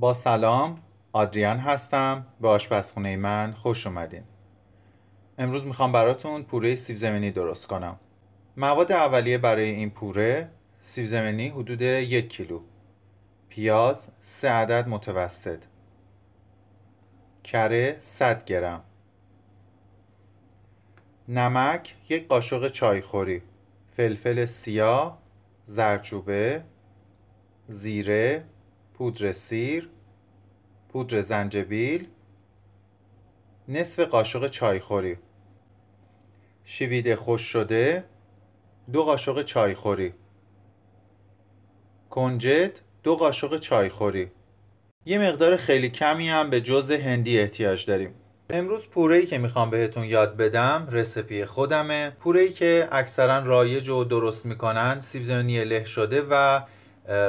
با سلام آدریان هستم به آشپزخونه من خوش اومدین امروز میخوام براتون پوره سیب زمینی درست کنم مواد اولیه برای این پوره سیب زمینی حدود یک کیلو پیاز سه عدد متوسط کره 100 گرم نمک یک قاشق چایخوری فلفل سیاه زرچوبه زیره پودر سیر پودر زنجبیل نصف قاشق چایخوری شیویده خوش شده دو قاشق چایخوری کنجد دو قاشق چایخوری یه مقدار خیلی کمی هم به جز هندی احتیاج داریم امروز پوره ای که میخوام بهتون یاد بدم رسپی خودمه پوره ای که اکثرا رایج و درست میکنن سیب زمینی له شده و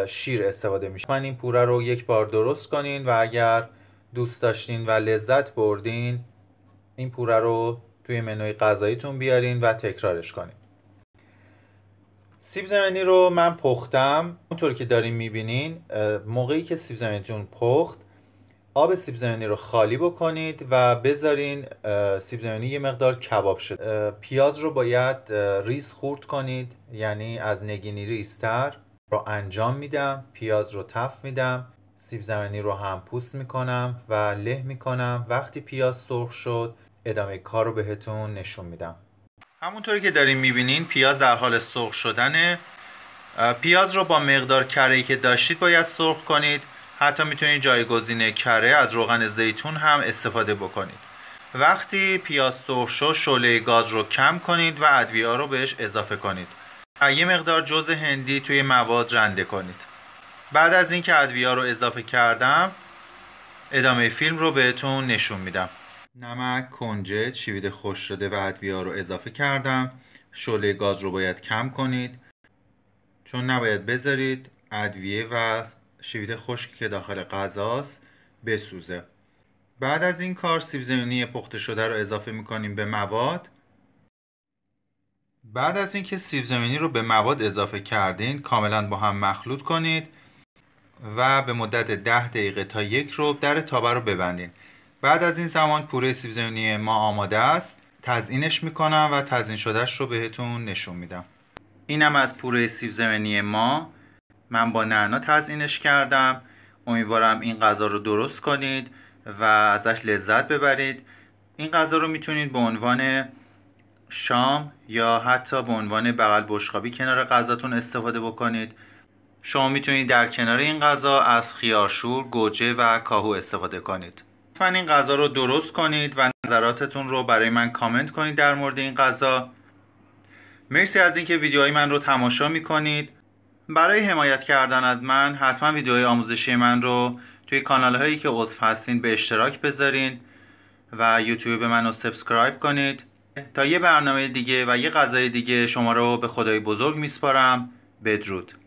شیر استفاده میشه من این پوره رو یک بار درست کنین و اگر دوست داشتین و لذت بردین این پوره رو توی منوی غذاییتون بیارین و تکرارش کنین سیب زمینی رو من پختم اونطور که دارین میبینین موقعی که سیب زمینیتون پخت آب سیب زمینی رو خالی بکنید و بذارین سیب زمینی یه مقدار کباب شد پیاز رو باید ریز خورد کنید یعنی از نگینی ریزتر رو انجام میدم پیاز رو تف میدم سیب زمینی رو هم پوست میکنم و له میکنم وقتی پیاز سرخ شد ادامه کار رو بهتون نشون میدم همونطوری که داریم میبینین پیاز در حال سرخ شدنه پیاز رو با مقدار کره که داشتید باید سرخ کنید حتی میتونید جایگزین کره از روغن زیتون هم استفاده بکنید وقتی پیاز سرخ شد شعله گاز رو کم کنید و ادویه رو بهش اضافه کنید یه مقدار جوز هندی توی مواد رنده کنید بعد از اینکه ادویه رو اضافه کردم ادامه فیلم رو بهتون نشون میدم نمک، کنجد، شیوید خوش شده و ادویه رو اضافه کردم شعله گاز رو باید کم کنید چون نباید بذارید ادویه و شیوید خشکی که داخل غذاست بسوزه بعد از این کار سیب زمینی پخته شده رو اضافه میکنیم به مواد بعد از اینکه سیب زمینی رو به مواد اضافه کردین کاملا با هم مخلوط کنید و به مدت 10 دقیقه تا یک رو در تابه رو ببندین بعد از این زمان پوره سیب زمینی ما آماده است تزئینش میکنم و تزئین شدهش رو بهتون نشون میدم اینم از پوره سیب زمینی ما من با نعنا تزینش کردم امیدوارم این غذا رو درست کنید و ازش لذت ببرید این غذا رو میتونید به عنوان شام یا حتی به عنوان بغل بشقابی کنار غذاتون استفاده بکنید شما میتونید در کنار این غذا از خیارشور، گوجه و کاهو استفاده کنید لطفا این غذا رو درست کنید و نظراتتون رو برای من کامنت کنید در مورد این غذا مرسی از اینکه ویدیوهای من رو تماشا میکنید برای حمایت کردن از من حتما ویدیوهای آموزشی من رو توی کانال هایی که عضو هستین به اشتراک بذارین و یوتیوب منو سابسکرایب کنید تا یه برنامه دیگه و یه غذای دیگه شما رو به خدای بزرگ میسپارم بدرود